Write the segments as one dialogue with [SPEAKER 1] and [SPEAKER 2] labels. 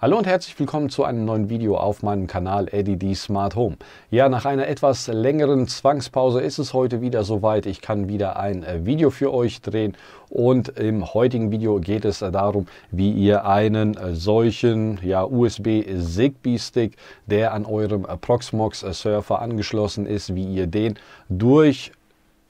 [SPEAKER 1] Hallo und herzlich willkommen zu einem neuen Video auf meinem Kanal ADD Smart Home. Ja, nach einer etwas längeren Zwangspause ist es heute wieder soweit. Ich kann wieder ein äh, Video für euch drehen und im heutigen Video geht es äh, darum, wie ihr einen äh, solchen ja, USB Zigbee Stick, der an eurem Proxmox Surfer angeschlossen ist, wie ihr den durch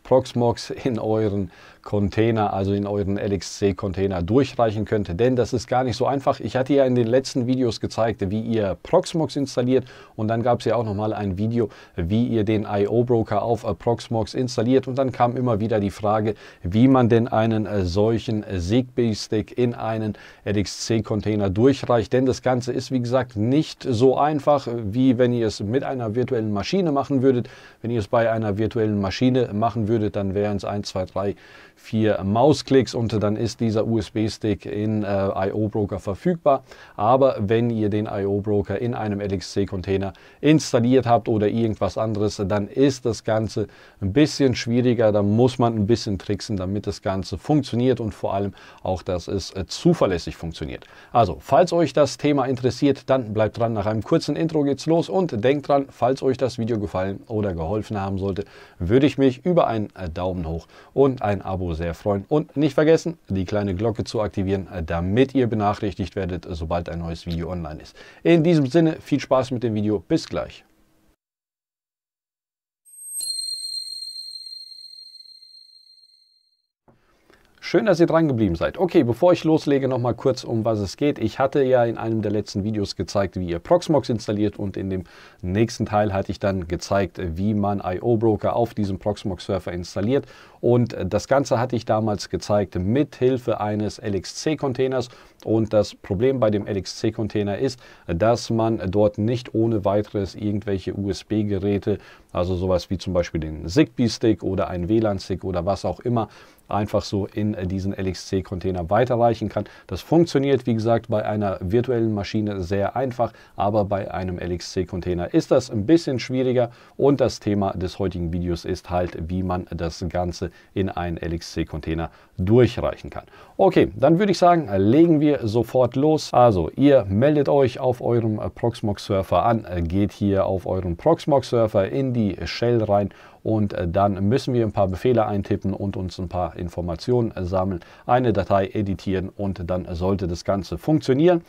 [SPEAKER 1] Proxmox in euren Container, also in euren LXC-Container durchreichen könnt. Denn das ist gar nicht so einfach. Ich hatte ja in den letzten Videos gezeigt, wie ihr Proxmox installiert und dann gab es ja auch nochmal ein Video, wie ihr den IO-Broker auf äh, Proxmox installiert und dann kam immer wieder die Frage, wie man denn einen äh, solchen ZigBee-Stick in einen LXC-Container durchreicht. Denn das Ganze ist, wie gesagt, nicht so einfach, wie wenn ihr es mit einer virtuellen Maschine machen würdet. Wenn ihr es bei einer virtuellen Maschine machen würdet, dann wären es 1, 2, 3, vier Mausklicks und dann ist dieser USB-Stick in äh, IO-Broker verfügbar. Aber wenn ihr den IO-Broker in einem LXC-Container installiert habt oder irgendwas anderes, dann ist das Ganze ein bisschen schwieriger. Da muss man ein bisschen tricksen, damit das Ganze funktioniert und vor allem auch, dass es äh, zuverlässig funktioniert. Also, falls euch das Thema interessiert, dann bleibt dran. Nach einem kurzen Intro geht's los und denkt dran, falls euch das Video gefallen oder geholfen haben sollte, würde ich mich über einen äh, Daumen hoch und ein Abo sehr freuen. Und nicht vergessen, die kleine Glocke zu aktivieren, äh, damit ihr benachrichtigt werdet, sobald ein neues Video online ist. In diesem Sinne, viel Spaß mit dem Video. Bis gleich. Schön, dass ihr dran geblieben seid. Okay, bevor ich loslege, noch mal kurz, um was es geht. Ich hatte ja in einem der letzten Videos gezeigt, wie ihr Proxmox installiert und in dem nächsten Teil hatte ich dann gezeigt, wie man IO-Broker auf diesem Proxmox-Surfer installiert. Und das Ganze hatte ich damals gezeigt mit Hilfe eines LXC-Containers und das Problem bei dem LXC-Container ist, dass man dort nicht ohne weiteres irgendwelche USB-Geräte, also sowas wie zum Beispiel den Zigbee-Stick oder einen WLAN-Stick oder was auch immer, einfach so in diesen LXC-Container weiterreichen kann. Das funktioniert, wie gesagt, bei einer virtuellen Maschine sehr einfach, aber bei einem LXC-Container ist das ein bisschen schwieriger und das Thema des heutigen Videos ist halt, wie man das Ganze in einen LXC-Container durchreichen kann. Okay, dann würde ich sagen, legen wir ihr sofort los. Also ihr meldet euch auf eurem äh, Proxmox Surfer an, äh, geht hier auf euren Proxmox Surfer in die Shell rein und äh, dann müssen wir ein paar Befehle eintippen und uns ein paar Informationen sammeln, eine Datei editieren und dann sollte das Ganze funktionieren.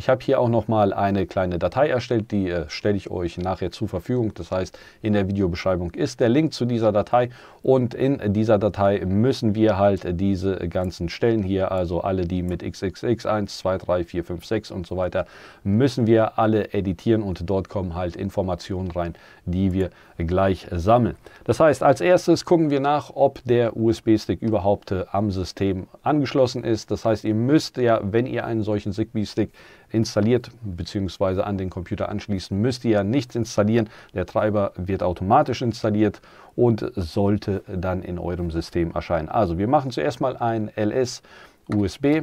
[SPEAKER 1] Ich habe hier auch nochmal eine kleine Datei erstellt, die äh, stelle ich euch nachher zur Verfügung. Das heißt, in der Videobeschreibung ist der Link zu dieser Datei und in dieser Datei müssen wir halt diese ganzen Stellen hier, also alle die mit xxx1, 2, 3, 4, 5, 6 und so weiter, müssen wir alle editieren und dort kommen halt Informationen rein, die wir gleich sammeln. Das heißt, als erstes gucken wir nach, ob der USB-Stick überhaupt äh, am System angeschlossen ist. Das heißt, ihr müsst ja, wenn ihr einen solchen Zigbee-Stick installiert bzw. an den Computer anschließen müsst ihr ja nichts installieren. Der Treiber wird automatisch installiert und sollte dann in eurem System erscheinen. Also wir machen zuerst mal ein LS USB.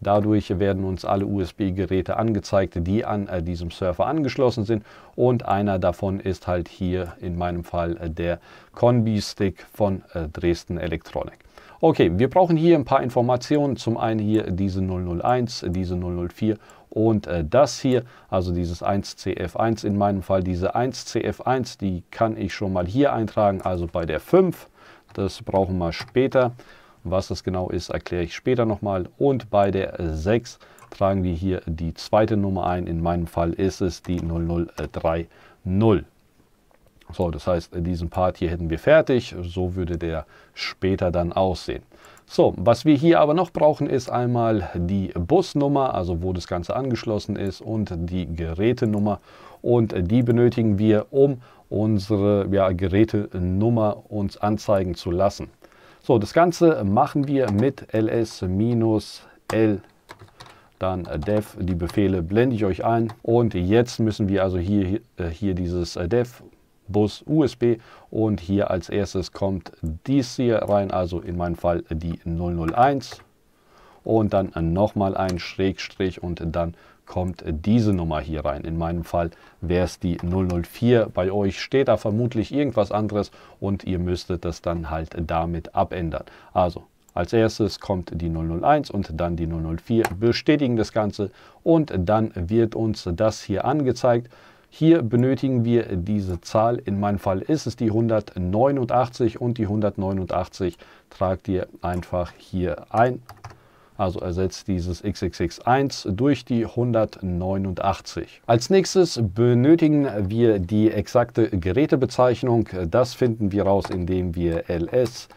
[SPEAKER 1] Dadurch werden uns alle USB-Geräte angezeigt, die an äh, diesem Server angeschlossen sind. Und einer davon ist halt hier in meinem Fall äh, der Conbi-Stick von äh, Dresden Electronic. Okay, wir brauchen hier ein paar Informationen. Zum einen hier diese 001, diese 004 und äh, das hier, also dieses 1CF1 in meinem Fall, diese 1CF1, die kann ich schon mal hier eintragen, also bei der 5. Das brauchen wir später. Was das genau ist, erkläre ich später nochmal. Und bei der 6 tragen wir hier die zweite Nummer ein. In meinem Fall ist es die 0030. So, das heißt, diesen Part hier hätten wir fertig. So würde der später dann aussehen. So, was wir hier aber noch brauchen, ist einmal die Busnummer, also wo das Ganze angeschlossen ist und die Gerätenummer. Und die benötigen wir, um unsere ja, Gerätenummer uns anzeigen zu lassen. So, das Ganze machen wir mit ls-l dann dev, die Befehle blende ich euch ein. Und jetzt müssen wir also hier, hier äh, dieses äh, dev Bus USB und hier als erstes kommt dies hier rein, also in meinem Fall die 001 und dann nochmal ein Schrägstrich und dann kommt diese Nummer hier rein. In meinem Fall wäre es die 004. Bei euch steht da vermutlich irgendwas anderes und ihr müsstet das dann halt damit abändern. Also als erstes kommt die 001 und dann die 004, bestätigen das Ganze und dann wird uns das hier angezeigt. Hier benötigen wir diese Zahl. In meinem Fall ist es die 189 und die 189 tragt ihr einfach hier ein. Also ersetzt dieses XXX1 durch die 189. Als nächstes benötigen wir die exakte Gerätebezeichnung. Das finden wir raus, indem wir ls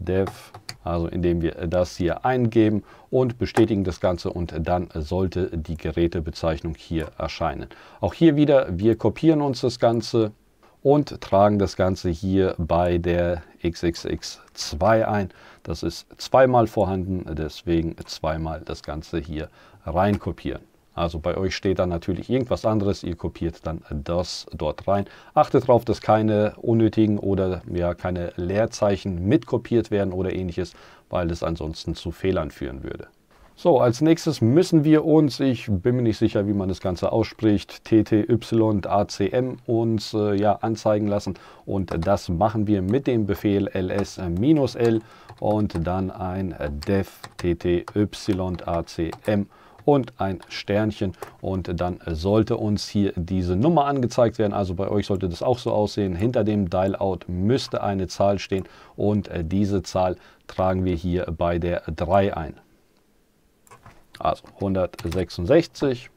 [SPEAKER 1] dev also indem wir das hier eingeben und bestätigen das Ganze und dann sollte die Gerätebezeichnung hier erscheinen. Auch hier wieder, wir kopieren uns das Ganze und tragen das Ganze hier bei der XXX2 ein. Das ist zweimal vorhanden, deswegen zweimal das Ganze hier reinkopieren. Also bei euch steht dann natürlich irgendwas anderes. Ihr kopiert dann das dort rein. Achtet darauf, dass keine unnötigen oder ja, keine Leerzeichen mitkopiert werden oder ähnliches, weil es ansonsten zu Fehlern führen würde. So, als nächstes müssen wir uns, ich bin mir nicht sicher, wie man das Ganze ausspricht, TTYACM uns äh, ja, anzeigen lassen. Und das machen wir mit dem Befehl ls-l und dann ein def TTYACM und ein Sternchen und dann sollte uns hier diese Nummer angezeigt werden. Also bei euch sollte das auch so aussehen. Hinter dem Dial-Out müsste eine Zahl stehen und äh, diese Zahl tragen wir hier bei der 3 ein. Also 166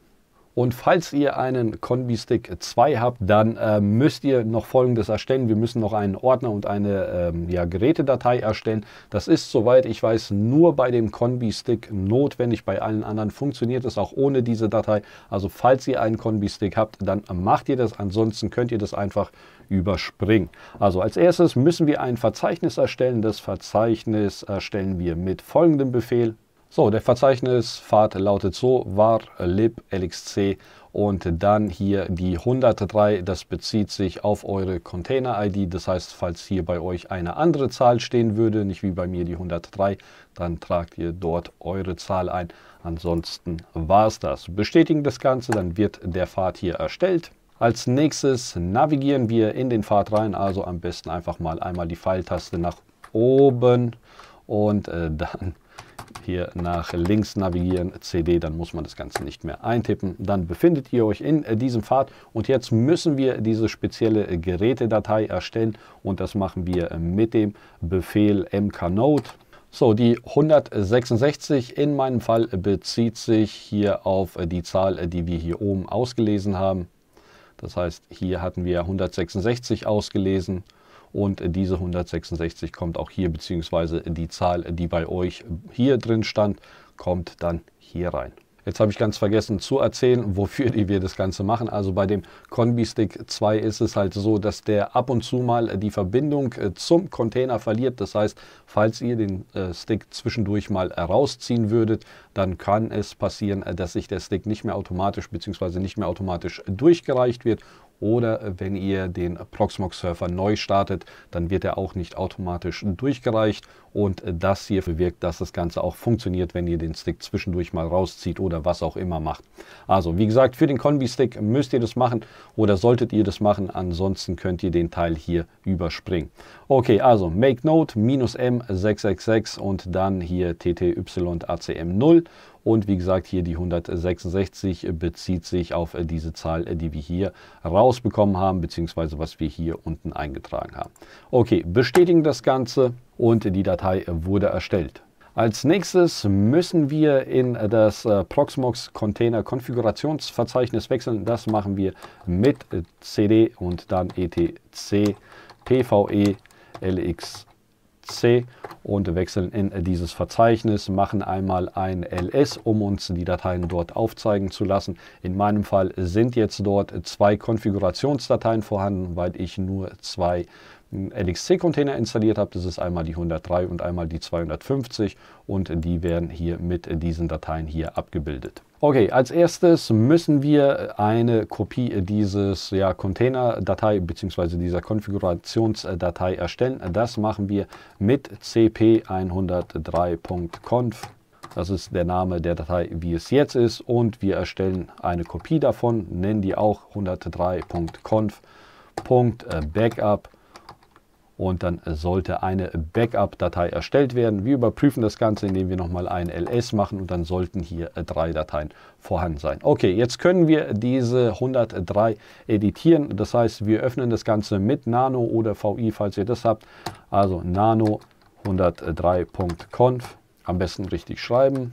[SPEAKER 1] und falls ihr einen Convi-Stick 2 habt, dann äh, müsst ihr noch Folgendes erstellen. Wir müssen noch einen Ordner und eine ähm, ja, Gerätedatei erstellen. Das ist, soweit ich weiß, nur bei dem Convi-Stick notwendig. Bei allen anderen funktioniert es auch ohne diese Datei. Also falls ihr einen Convi-Stick habt, dann macht ihr das. Ansonsten könnt ihr das einfach überspringen. Also als erstes müssen wir ein Verzeichnis erstellen. Das Verzeichnis erstellen wir mit folgendem Befehl so, der Verzeichnespfad lautet so, var, lib, lxc und dann hier die 103, das bezieht sich auf eure Container-ID. Das heißt, falls hier bei euch eine andere Zahl stehen würde, nicht wie bei mir die 103, dann tragt ihr dort eure Zahl ein. Ansonsten war es das. Bestätigen das Ganze, dann wird der Pfad hier erstellt. Als nächstes navigieren wir in den Pfad rein, also am besten einfach mal einmal die Pfeiltaste nach oben und äh, dann hier nach links navigieren, CD, dann muss man das Ganze nicht mehr eintippen. Dann befindet ihr euch in äh, diesem Pfad und jetzt müssen wir diese spezielle äh, Gerätedatei erstellen und das machen wir äh, mit dem Befehl mknode. So, die 166 in meinem Fall bezieht sich hier auf die Zahl, die wir hier oben ausgelesen haben. Das heißt, hier hatten wir 166 ausgelesen und diese 166 kommt auch hier, beziehungsweise die Zahl, die bei euch hier drin stand, kommt dann hier rein. Jetzt habe ich ganz vergessen zu erzählen, wofür wir das Ganze machen. Also bei dem Combi-Stick 2 ist es halt so, dass der ab und zu mal die Verbindung äh, zum Container verliert. Das heißt, falls ihr den äh, Stick zwischendurch mal rausziehen würdet, dann kann es passieren, äh, dass sich der Stick nicht mehr automatisch bzw. nicht mehr automatisch durchgereicht wird oder wenn ihr den Proxmox Surfer neu startet, dann wird er auch nicht automatisch durchgereicht. Und das hier bewirkt, dass das Ganze auch funktioniert, wenn ihr den Stick zwischendurch mal rauszieht oder was auch immer macht. Also wie gesagt, für den Konbi stick müsst ihr das machen oder solltet ihr das machen. Ansonsten könnt ihr den Teil hier überspringen. Okay, also Make Note minus M666 und dann hier TTYACM 0 und wie gesagt, hier die 166 bezieht sich auf äh, diese Zahl, äh, die wir hier rausbekommen haben, beziehungsweise was wir hier unten eingetragen haben. Okay, bestätigen das Ganze und die Datei wurde erstellt. Als nächstes müssen wir in das äh, Proxmox Container Konfigurationsverzeichnis wechseln. Das machen wir mit CD und dann ETC PVE LX C und wechseln in dieses Verzeichnis, machen einmal ein LS, um uns die Dateien dort aufzeigen zu lassen. In meinem Fall sind jetzt dort zwei Konfigurationsdateien vorhanden, weil ich nur zwei einen LXC-Container installiert habe. Das ist einmal die 103 und einmal die 250 und die werden hier mit diesen Dateien hier abgebildet. Okay, als erstes müssen wir eine Kopie dieses ja, Container-Datei bzw. dieser Konfigurationsdatei erstellen. Das machen wir mit cp103.conf. Das ist der Name der Datei, wie es jetzt ist. Und wir erstellen eine Kopie davon, nennen die auch 103.conf.backup und dann sollte eine Backup-Datei erstellt werden. Wir überprüfen das Ganze, indem wir nochmal ein LS machen und dann sollten hier äh, drei Dateien vorhanden sein. Okay, jetzt können wir diese 103 editieren. Das heißt, wir öffnen das Ganze mit Nano oder VI, falls ihr das habt. Also nano 103.conf, am besten richtig schreiben.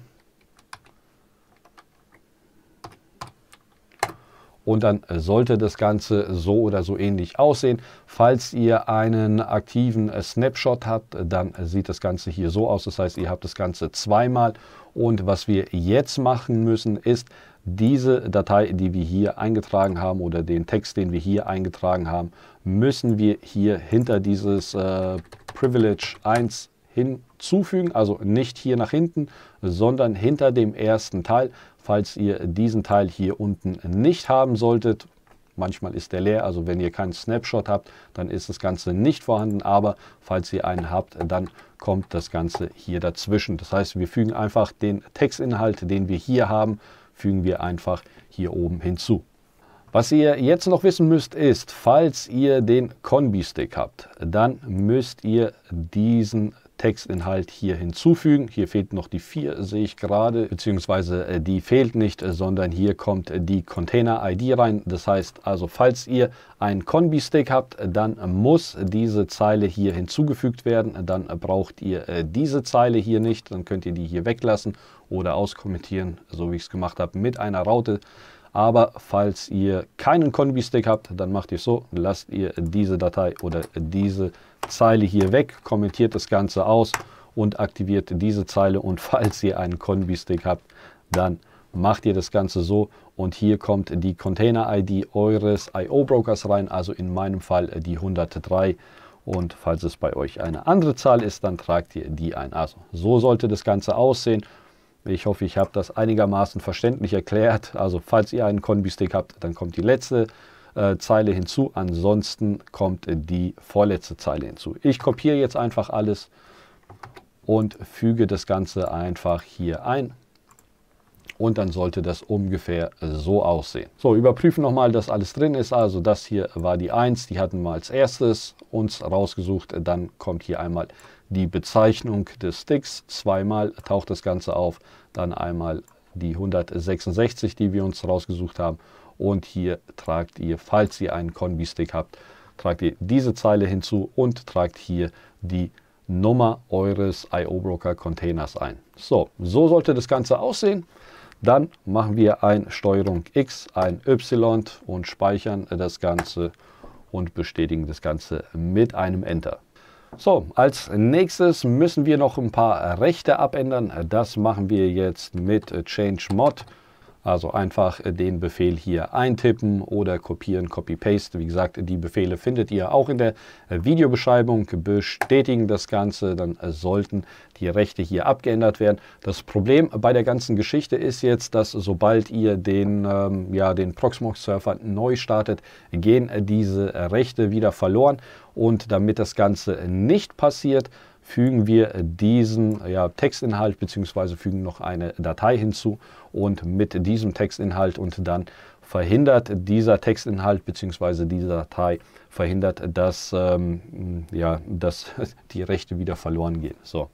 [SPEAKER 1] und dann sollte das Ganze so oder so ähnlich aussehen. Falls ihr einen aktiven Snapshot habt, dann sieht das Ganze hier so aus. Das heißt, ihr habt das Ganze zweimal und was wir jetzt machen müssen ist, diese Datei, die wir hier eingetragen haben oder den Text, den wir hier eingetragen haben, müssen wir hier hinter dieses äh, Privilege 1 hinzufügen, also nicht hier nach hinten, sondern hinter dem ersten Teil falls ihr diesen Teil hier unten nicht haben solltet. Manchmal ist der leer, also wenn ihr keinen Snapshot habt, dann ist das Ganze nicht vorhanden. Aber falls ihr einen habt, dann kommt das Ganze hier dazwischen. Das heißt, wir fügen einfach den Textinhalt, den wir hier haben, fügen wir einfach hier oben hinzu. Was ihr jetzt noch wissen müsst ist, falls ihr den Kombi-Stick habt, dann müsst ihr diesen Textinhalt hier hinzufügen. Hier fehlt noch die 4, sehe ich gerade, beziehungsweise äh, die fehlt nicht, äh, sondern hier kommt äh, die Container-ID rein. Das heißt also, falls ihr einen Kombi-Stick habt, dann muss diese Zeile hier hinzugefügt werden. Dann braucht ihr diese Zeile hier nicht, dann könnt ihr die hier weglassen oder auskommentieren, so wie ich es gemacht habe, mit einer Raute. Aber falls ihr keinen kombi stick habt, dann macht ihr es so, lasst ihr diese Datei oder diese Datei Zeile hier weg, kommentiert das Ganze aus und aktiviert diese Zeile. Und falls ihr einen Conby-Stick habt, dann macht ihr das Ganze so. Und hier kommt die Container-ID eures IO-Brokers rein, also in meinem Fall äh, die 103. Und falls es bei euch eine andere Zahl ist, dann tragt ihr die ein. Also so sollte das Ganze aussehen. Ich hoffe, ich habe das einigermaßen verständlich erklärt. Also falls ihr einen Conby-Stick habt, dann kommt die letzte äh, Zeile hinzu. Ansonsten kommt die vorletzte Zeile hinzu. Ich kopiere jetzt einfach alles und füge das Ganze einfach hier ein. Und dann sollte das ungefähr so aussehen. So, überprüfen nochmal, dass alles drin ist. Also das hier war die 1, die hatten wir als erstes uns rausgesucht. Dann kommt hier einmal die Bezeichnung des Sticks. Zweimal taucht das Ganze auf. Dann einmal die 166, die wir uns rausgesucht haben und hier tragt ihr, falls ihr einen Conby-Stick habt, tragt ihr diese Zeile hinzu und tragt hier die Nummer eures IO-Broker-Containers ein. So, so sollte das Ganze aussehen. Dann machen wir ein Steuerung X, ein Y und speichern das Ganze und bestätigen das Ganze mit einem Enter. So, als nächstes müssen wir noch ein paar Rechte abändern. Das machen wir jetzt mit Change Mod. Also einfach äh, den Befehl hier eintippen oder kopieren, copy-paste. Wie gesagt, die Befehle findet ihr auch in der äh, Videobeschreibung. Bestätigen das Ganze, dann äh, sollten die Rechte hier abgeändert werden. Das Problem bei der ganzen Geschichte ist jetzt, dass sobald ihr den, ähm, ja, den Proxmox-Surfer neu startet, gehen diese Rechte wieder verloren. Und damit das Ganze nicht passiert, fügen wir diesen ja, Textinhalt bzw. fügen noch eine Datei hinzu und mit diesem Textinhalt und dann verhindert dieser Textinhalt bzw. diese Datei verhindert, dass, ähm, ja, dass die Rechte wieder verloren gehen. So.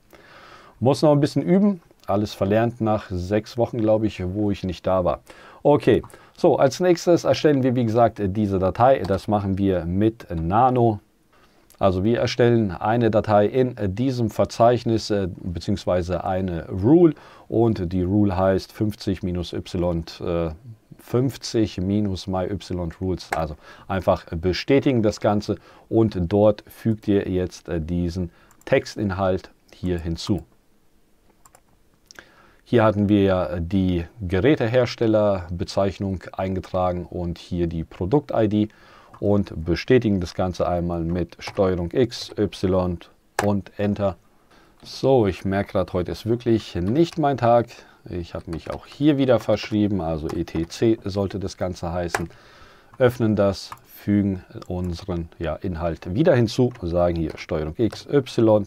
[SPEAKER 1] Muss noch ein bisschen üben, alles verlernt nach sechs Wochen, glaube ich, wo ich nicht da war. Okay, so als nächstes erstellen wir, wie gesagt, diese Datei. Das machen wir mit Nano. Also wir erstellen eine Datei in diesem Verzeichnis äh, bzw. eine Rule und die Rule heißt 50-y. 50 minus äh, myYRules. Also einfach bestätigen das Ganze und dort fügt ihr jetzt äh, diesen Textinhalt hier hinzu. Hier hatten wir ja die Geräteherstellerbezeichnung eingetragen und hier die Produkt-ID und bestätigen das Ganze einmal mit Steuerung X, Y und Enter. So, ich merke gerade, heute ist wirklich nicht mein Tag. Ich habe mich auch hier wieder verschrieben, also ETC sollte das Ganze heißen. Öffnen das, fügen unseren ja, Inhalt wieder hinzu, sagen hier Steuerung X, Y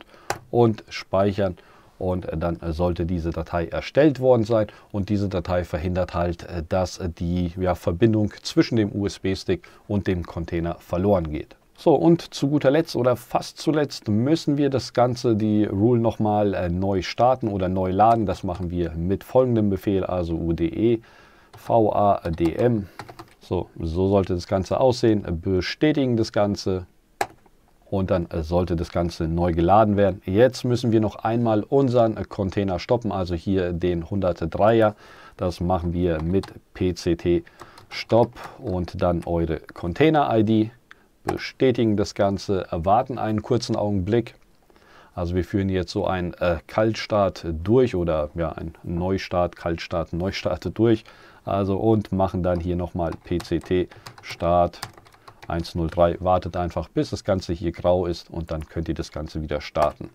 [SPEAKER 1] und speichern und dann sollte diese Datei erstellt worden sein und diese Datei verhindert halt, äh, dass die ja, Verbindung zwischen dem USB-Stick und dem Container verloren geht. So, und zu guter Letzt oder fast zuletzt müssen wir das Ganze, die Rule nochmal äh, neu starten oder neu laden. Das machen wir mit folgendem Befehl, also ude vadm. So, so sollte das Ganze aussehen. Bestätigen das Ganze und dann äh, sollte das Ganze neu geladen werden. Jetzt müssen wir noch einmal unseren äh, Container stoppen, also hier den 103er. Das machen wir mit PCT Stop und dann eure Container-ID. Bestätigen das Ganze, erwarten äh, einen kurzen Augenblick. Also wir führen jetzt so einen äh, Kaltstart durch oder ja, ein Neustart, Kaltstart, Neustart durch. Also und machen dann hier nochmal PCT Start 103. Wartet einfach, bis das Ganze hier grau ist und dann könnt ihr das Ganze wieder starten.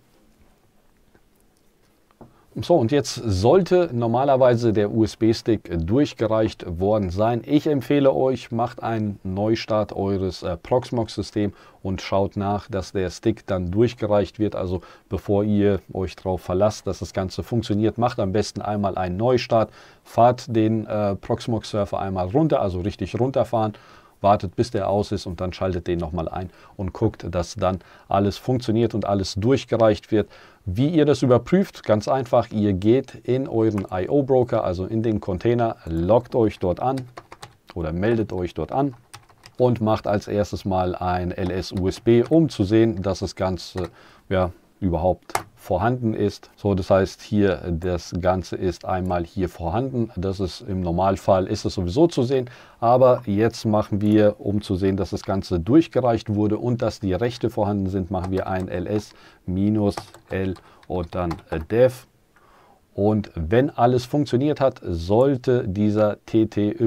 [SPEAKER 1] So, und jetzt sollte normalerweise der USB-Stick durchgereicht worden sein. Ich empfehle euch, macht einen Neustart eures äh, Proxmox-Systems und schaut nach, dass der Stick dann durchgereicht wird. Also bevor ihr euch darauf verlasst, dass das Ganze funktioniert, macht am besten einmal einen Neustart, fahrt den äh, Proxmox-Surfer einmal runter, also richtig runterfahren wartet bis der aus ist und dann schaltet den nochmal ein und guckt, dass dann alles funktioniert und alles durchgereicht wird. Wie ihr das überprüft, ganz einfach, ihr geht in euren IO-Broker, also in den Container, loggt euch dort an oder meldet euch dort an und macht als erstes mal ein LS-USB, um zu sehen, dass das Ganze ja, überhaupt vorhanden ist. So, das heißt hier, das Ganze ist einmal hier vorhanden. Das ist im Normalfall ist es sowieso zu sehen. Aber jetzt machen wir, um zu sehen, dass das Ganze durchgereicht wurde und dass die Rechte vorhanden sind, machen wir ein ls minus l und dann äh, dev. Und wenn alles funktioniert hat, sollte dieser TTY,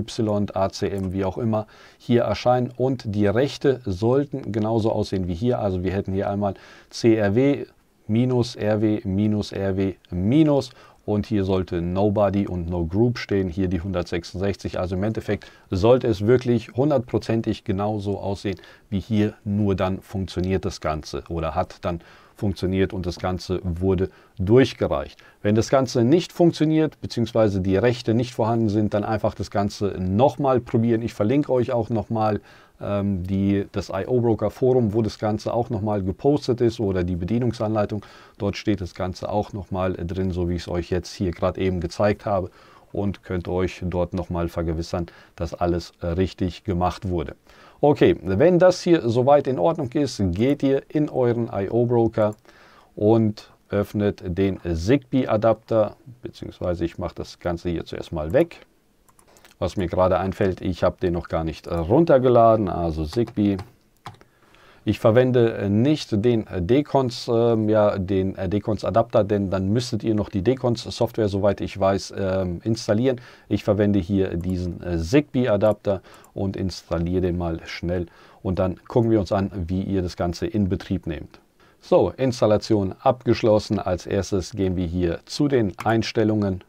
[SPEAKER 1] ACM, wie auch immer, hier erscheinen. Und die Rechte sollten genauso aussehen wie hier. Also wir hätten hier einmal CRW minus RW, minus RW, minus und hier sollte Nobody und No Group stehen, hier die 166. Also im Endeffekt sollte es wirklich hundertprozentig genauso aussehen wie hier, nur dann funktioniert das Ganze oder hat dann funktioniert und das Ganze wurde durchgereicht. Wenn das Ganze nicht funktioniert, bzw. die Rechte nicht vorhanden sind, dann einfach das Ganze nochmal probieren. Ich verlinke euch auch nochmal ähm, die, das IO-Broker Forum, wo das Ganze auch nochmal gepostet ist oder die Bedienungsanleitung. Dort steht das Ganze auch nochmal äh, drin, so wie ich es euch jetzt hier gerade eben gezeigt habe und könnt euch dort nochmal vergewissern, dass alles äh, richtig gemacht wurde. Okay, wenn das hier soweit in Ordnung ist, geht ihr in euren IO-Broker und öffnet den ZigBee-Adapter, beziehungsweise ich mache das Ganze hier zuerst mal weg. Was mir gerade einfällt, ich habe den noch gar nicht äh, runtergeladen, also Zigbee. Ich verwende äh, nicht den äh, Decons, äh, ja, den Decons Adapter, denn dann müsstet ihr noch die Decons Software, soweit ich weiß, äh, installieren. Ich verwende hier diesen äh, Zigbee Adapter und installiere den mal schnell und dann gucken wir uns an, wie ihr das Ganze in Betrieb nehmt. So, Installation abgeschlossen. Als erstes gehen wir hier zu den Einstellungen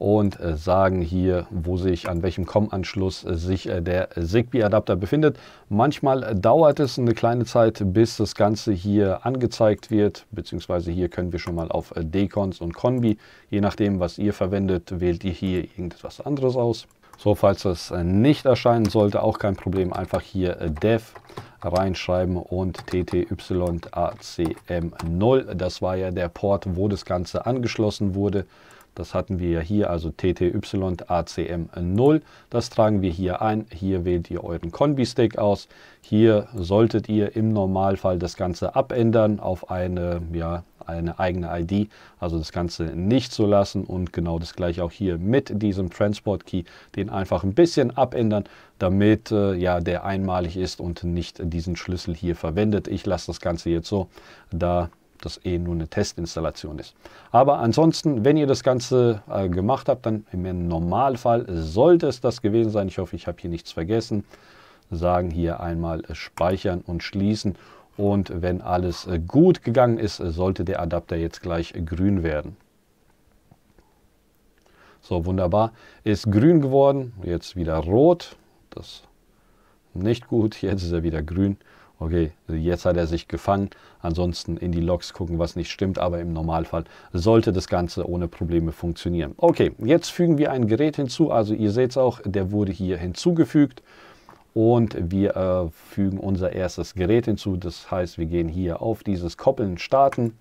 [SPEAKER 1] und äh, sagen hier, wo sich an welchem COM-Anschluss äh, sich äh, der ZigBee-Adapter befindet. Manchmal dauert es eine kleine Zeit, bis das Ganze hier angezeigt wird, beziehungsweise hier können wir schon mal auf Decons und Konbi, je nachdem, was ihr verwendet, wählt ihr hier irgendetwas anderes aus. So, falls das nicht erscheinen sollte, auch kein Problem, einfach hier dev reinschreiben und ttyacm0. Das war ja der Port, wo das Ganze angeschlossen wurde. Das hatten wir ja hier, also ttyacm 0 Das tragen wir hier ein. Hier wählt ihr euren Kombi-Stick aus. Hier solltet ihr im Normalfall das Ganze abändern auf eine, ja, eine eigene ID, also das Ganze nicht so lassen und genau das gleiche auch hier mit diesem Transport Key, den einfach ein bisschen abändern, damit äh, ja der einmalig ist und nicht diesen Schlüssel hier verwendet. Ich lasse das Ganze jetzt so, da das eh nur eine Testinstallation ist. Aber ansonsten, wenn ihr das Ganze äh, gemacht habt, dann im Normalfall sollte es das gewesen sein. Ich hoffe, ich habe hier nichts vergessen. Sagen hier einmal äh, speichern und schließen. Und wenn alles äh, gut gegangen ist, äh, sollte der Adapter jetzt gleich grün werden. So, wunderbar. Ist grün geworden, jetzt wieder rot. Das nicht gut, jetzt ist er wieder grün okay, jetzt hat er sich gefangen, ansonsten in die Logs gucken, was nicht stimmt, aber im Normalfall sollte das Ganze ohne Probleme funktionieren. Okay, jetzt fügen wir ein Gerät hinzu, also ihr seht es auch, der wurde hier hinzugefügt und wir äh, fügen unser erstes Gerät hinzu, das heißt, wir gehen hier auf dieses Koppeln starten,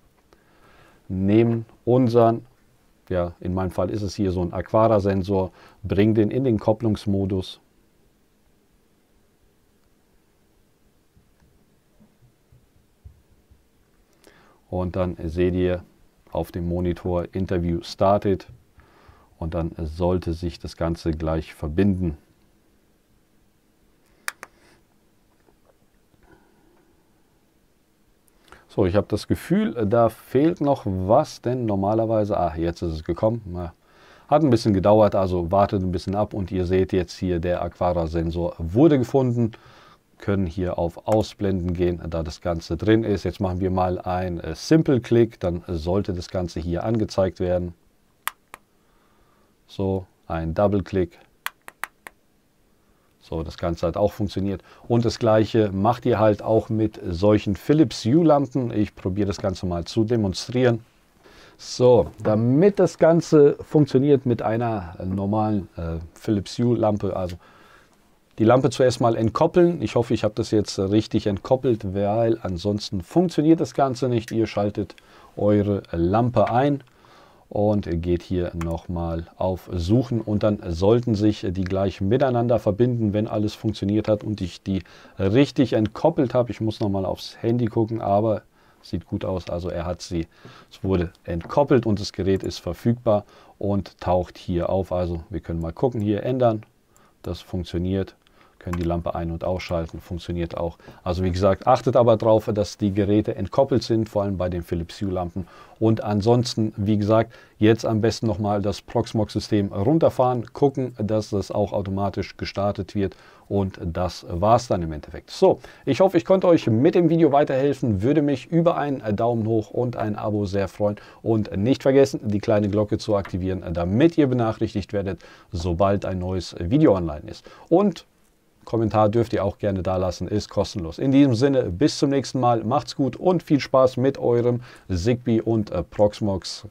[SPEAKER 1] nehmen unseren ja, in meinem Fall ist es hier so ein Aquara-Sensor, bringen den in den Kopplungsmodus und dann seht ihr auf dem Monitor Interview started und dann sollte sich das Ganze gleich verbinden. So, ich habe das Gefühl, da fehlt noch was, denn normalerweise, ah, jetzt ist es gekommen, hat ein bisschen gedauert, also wartet ein bisschen ab und ihr seht jetzt hier, der Aquara-Sensor wurde gefunden können hier auf Ausblenden gehen, da das Ganze drin ist. Jetzt machen wir mal ein äh, Simple-Click, dann sollte das Ganze hier angezeigt werden. So, ein Double-Click. So, das Ganze hat auch funktioniert. Und das gleiche macht ihr halt auch mit solchen Philips Hue Lampen. Ich probiere das Ganze mal zu demonstrieren. So, damit das Ganze funktioniert mit einer normalen äh, Philips Hue Lampe, also die Lampe zuerst mal entkoppeln. Ich hoffe, ich habe das jetzt richtig entkoppelt, weil ansonsten funktioniert das Ganze nicht. Ihr schaltet eure Lampe ein und geht hier nochmal auf Suchen und dann sollten sich die gleich miteinander verbinden, wenn alles funktioniert hat und ich die richtig entkoppelt habe. Ich muss nochmal aufs Handy gucken, aber sieht gut aus. Also er hat sie, es wurde entkoppelt und das Gerät ist verfügbar und taucht hier auf. Also wir können mal gucken, hier ändern. Das funktioniert können die Lampe ein- und ausschalten, funktioniert auch. Also wie gesagt, achtet aber darauf, dass die Geräte entkoppelt sind, vor allem bei den Philips Hue Lampen. Und ansonsten, wie gesagt, jetzt am besten nochmal das Proxmox-System runterfahren, gucken, dass das auch automatisch gestartet wird und das war es dann im Endeffekt. So, ich hoffe, ich konnte euch mit dem Video weiterhelfen. Würde mich über einen Daumen hoch und ein Abo sehr freuen. Und nicht vergessen, die kleine Glocke zu aktivieren, damit ihr benachrichtigt werdet, sobald ein neues Video online ist. Und Kommentar dürft ihr auch gerne da lassen, ist kostenlos. In diesem Sinne, bis zum nächsten Mal, macht's gut und viel Spaß mit eurem Zigbee und äh, Proxmox